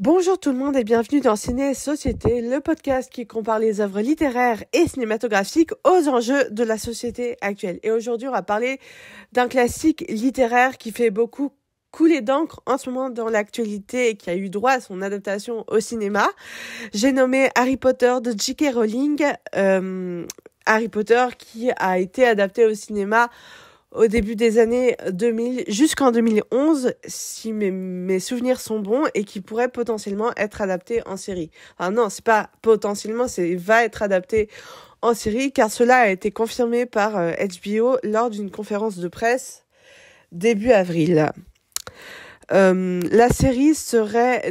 Bonjour tout le monde et bienvenue dans Ciné Société, le podcast qui compare les œuvres littéraires et cinématographiques aux enjeux de la société actuelle. Et aujourd'hui, on va parler d'un classique littéraire qui fait beaucoup couler d'encre en ce moment dans l'actualité et qui a eu droit à son adaptation au cinéma. J'ai nommé Harry Potter de J.K. Rowling, euh, Harry Potter qui a été adapté au cinéma au début des années 2000 jusqu'en 2011, si mes, souvenirs sont bons, et qui pourrait potentiellement être adapté en série. Ah non, c'est pas potentiellement, c'est va être adapté en série, car cela a été confirmé par HBO euh, lors d'une conférence de presse début avril. Euh, la série serait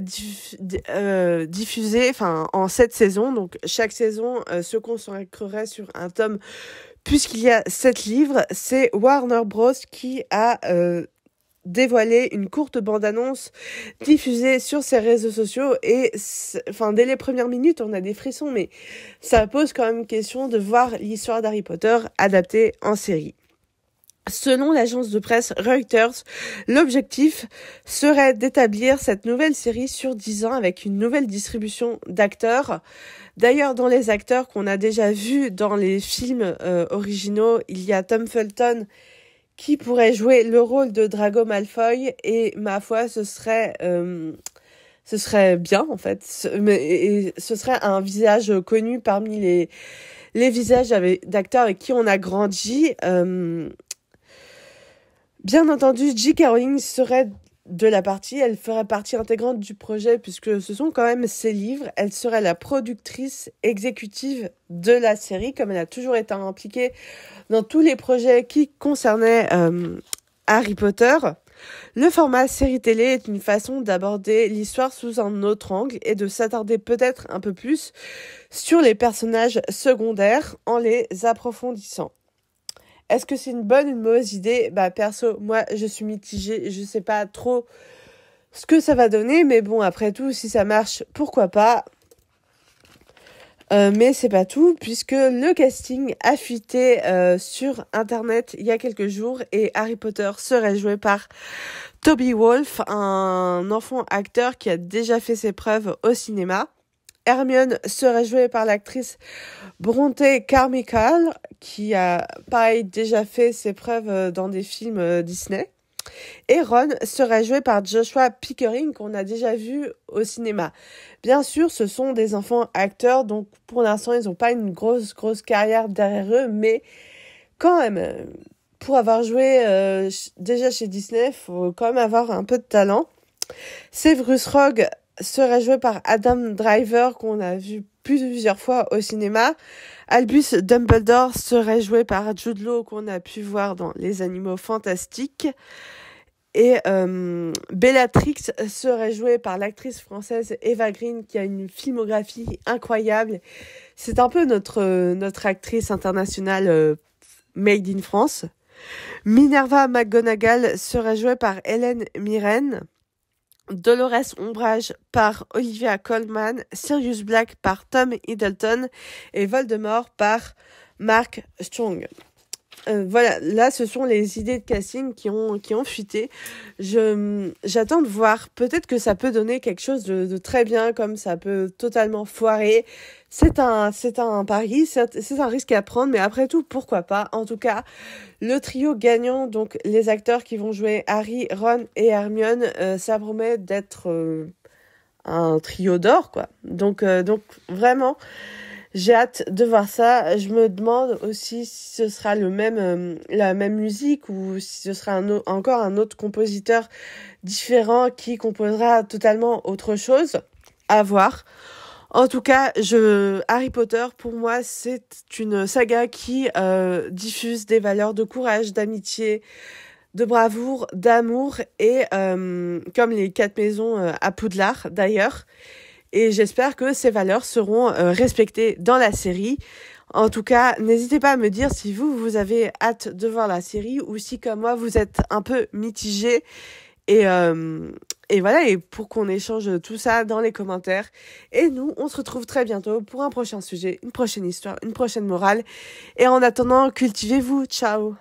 euh, diffusée en sept saisons donc chaque saison se consacrerait sur un tome puisqu'il y a sept livres, c'est Warner Bros. qui a euh, dévoilé une courte bande-annonce diffusée sur ses réseaux sociaux et enfin dès les premières minutes on a des frissons mais ça pose quand même question de voir l'histoire d'Harry Potter adaptée en série. Selon l'agence de presse Reuters, l'objectif serait d'établir cette nouvelle série sur 10 ans avec une nouvelle distribution d'acteurs. D'ailleurs, dans les acteurs qu'on a déjà vus dans les films euh, originaux, il y a Tom Felton qui pourrait jouer le rôle de Drago Malfoy et ma foi, ce serait euh, ce serait bien en fait, ce, serait un visage connu parmi les les visages d'acteurs avec qui on a grandi. Euh, Bien entendu, J.K. Rowling serait de la partie, elle ferait partie intégrante du projet puisque ce sont quand même ses livres. Elle serait la productrice exécutive de la série, comme elle a toujours été impliquée dans tous les projets qui concernaient euh, Harry Potter. Le format série télé est une façon d'aborder l'histoire sous un autre angle et de s'attarder peut-être un peu plus sur les personnages secondaires en les approfondissant. Est-ce que c'est une bonne ou une mauvaise idée Bah perso, moi je suis mitigée, je sais pas trop ce que ça va donner, mais bon après tout, si ça marche, pourquoi pas euh, mais c'est pas tout, puisque le casting a fuité euh, sur internet il y a quelques jours et Harry Potter serait joué par Toby Wolf, un enfant acteur qui a déjà fait ses preuves au cinéma. Hermione serait jouée par l'actrice Bronte Carmichael, qui a, pareil, déjà fait ses preuves euh, dans des films euh, Disney. Et Ron serait joué par Joshua Pickering, qu'on a déjà vu au cinéma. Bien sûr, ce sont des enfants acteurs, donc pour l'instant, ils n'ont pas une grosse, grosse carrière derrière eux, mais quand même, euh, pour avoir joué déjà chez Disney, faut quand même avoir un peu de talent. Severus Rogue serait joué par Adam Driver qu'on a vu plusieurs fois au cinéma. Albus Dumbledore serait joué par Jude Law qu'on a pu voir dans Les Animaux Fantastiques. Et euh, Bellatrix serait jouée par l'actrice française Eva Green qui a une filmographie incroyable. C'est un peu notre, notre actrice internationale euh, made in France. Minerva McGonagall serait jouée par Hélène Mirren. Dolores Ombrage par Olivia Colman, Sirius Black par Tom Hiddleton et Voldemort par Mark Strong. Euh, voilà, là, ce sont les idées de casting qui ont, qui ont fuité. j'attends de voir. Peut-être que ça peut donner quelque chose de, très bien, comme ça peut totalement foirer. C'est un, c'est un pari, c'est un risque à prendre, mais après tout, pourquoi pas. En tout cas, le trio gagnant, donc les acteurs qui vont jouer Harry, Ron et Hermione, euh, ça promet d'être euh, un trio d'or, quoi. Donc, donc vraiment j'ai hâte de voir ça. Je me demande aussi si ce sera le même, euh, la même musique ou si ce sera encore un autre compositeur différent qui composera totalement autre chose. À voir. En tout cas, Harry Potter, pour moi, c'est une saga qui euh, diffuse des valeurs de courage, d'amitié, de bravoure, d'amour et euh, comme les quatre maisons à Poudlard d'ailleurs et j'espère que ces valeurs seront euh, respectées dans la série. En tout cas, n'hésitez pas à me dire si vous, vous avez hâte de voir la série ou si, comme moi, vous êtes un peu mitigé. Euh, et, voilà, et pour qu'on échange tout ça dans les commentaires. Et nous, on se retrouve très bientôt pour un prochain sujet, une prochaine histoire, une prochaine morale. Et en attendant, cultivez-vous. Ciao